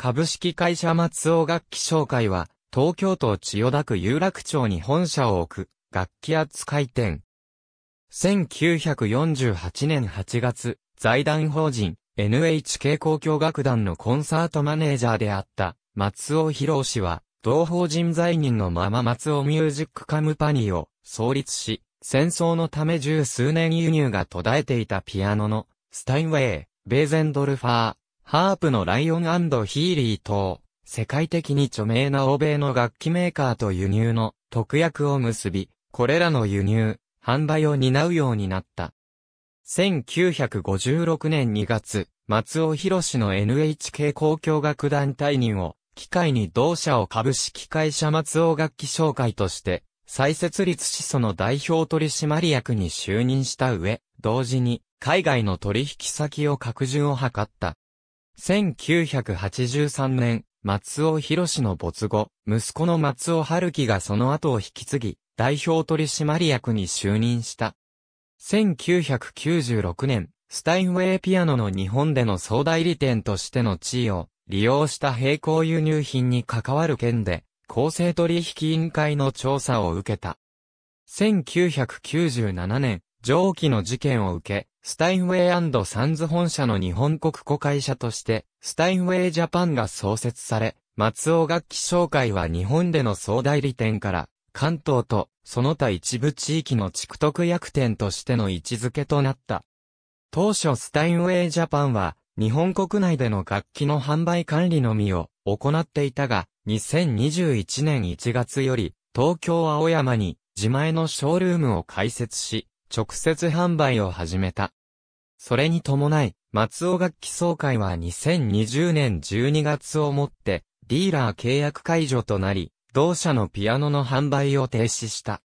株式会社松尾楽器商会は、東京都千代田区有楽町に本社を置く、楽器扱い店。1948年8月、財団法人 NHK 交響楽団のコンサートマネージャーであった松尾博氏は、同法人在任のまま松尾ミュージックカムパニーを創立し、戦争のため十数年輸入が途絶えていたピアノの、スタインウェイ、ベーゼンドルファー、ハープのライオンヒーリー等、世界的に著名な欧米の楽器メーカーと輸入の特約を結び、これらの輸入、販売を担うようになった。1956年2月、松尾博士の NHK 交響楽団退任を、機会に同社を株式会社松尾楽器商会として、再設立始祖の代表取締役に就任した上、同時に海外の取引先を拡充を図った。1983年、松尾博の没後、息子の松尾春樹がその後を引き継ぎ、代表取締役に就任した。1996年、スタインウェイピアノの日本での総代理店としての地位を利用した並行輸入品に関わる件で、公正取引委員会の調査を受けた。1997年、上記の事件を受け、スタインウェイサンズ本社の日本国子会社として、スタインウェイジャパンが創設され、松尾楽器商会は日本での総代理店から、関東とその他一部地域の蓄区役店としての位置づけとなった。当初スタインウェイジャパンは、日本国内での楽器の販売管理のみを行っていたが、2021年1月より、東京青山に自前のショールームを開設し、直接販売を始めた。それに伴い、松尾楽器総会は2020年12月をもって、ディーラー契約解除となり、同社のピアノの販売を停止した。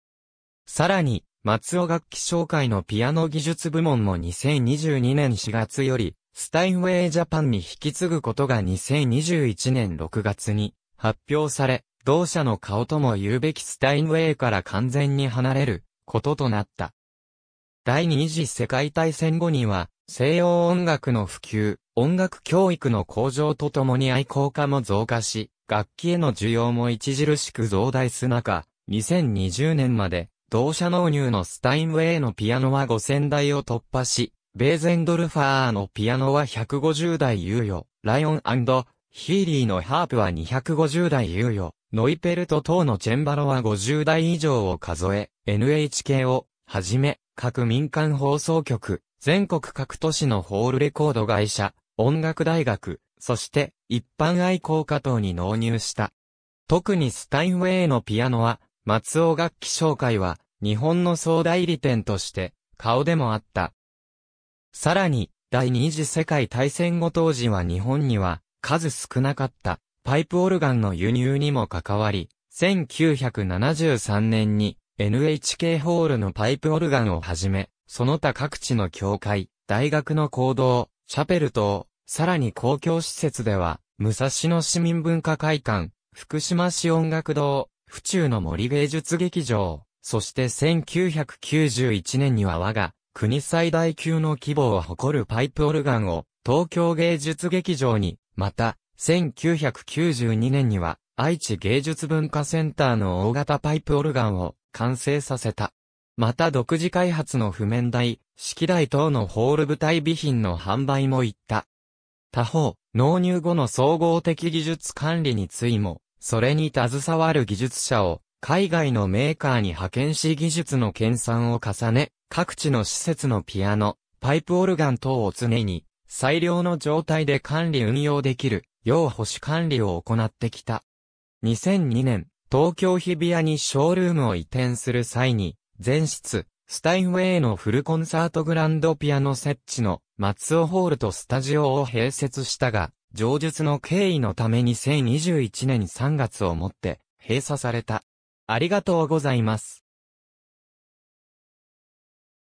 さらに、松尾楽器商会のピアノ技術部門も2022年4月より、スタインウェイジャパンに引き継ぐことが2021年6月に発表され、同社の顔とも言うべきスタインウェイから完全に離れることとなった。第二次世界大戦後には、西洋音楽の普及、音楽教育の向上とともに愛好家も増加し、楽器への需要も著しく増大す中、2020年まで、同社納入のスタインウェイのピアノは5000台を突破し、ベーゼンドルファーのピアノは150台猶予、ライオンヒーリーのハープは250台猶予、ノイペルト等のチェンバロは50台以上を数え、NHK をはじめ、各民間放送局、全国各都市のホールレコード会社、音楽大学、そして一般愛好家等に納入した。特にスタインウェイのピアノは、松尾楽器紹介は、日本の総代理店として、顔でもあった。さらに、第二次世界大戦後当時は日本には、数少なかった、パイプオルガンの輸入にも関わり、1973年に、NHK ホールのパイプオルガンをはじめ、その他各地の教会、大学の講堂、チャペル等、さらに公共施設では、武蔵野市民文化会館、福島市音楽堂、府中の森芸術劇場、そして1991年には我が国最大級の規模を誇るパイプオルガンを東京芸術劇場に、また1992年には愛知芸術文化センターの大型パイプオルガンを完成させた。また独自開発の譜面台、式台等のホール舞台備品の販売も行った。他方、納入後の総合的技術管理についも、それに携わる技術者を、海外のメーカーに派遣し技術の研鑽を重ね、各地の施設のピアノ、パイプオルガン等を常に、最良の状態で管理運用できる、要保守管理を行ってきた。2002年、東京日比谷にショールームを移転する際に、前室、スタインウェイのフルコンサートグランドピアノ設置の松尾ホールとスタジオを併設したが、上述の経緯のために2021年3月をもって閉鎖された。ありがとうございます。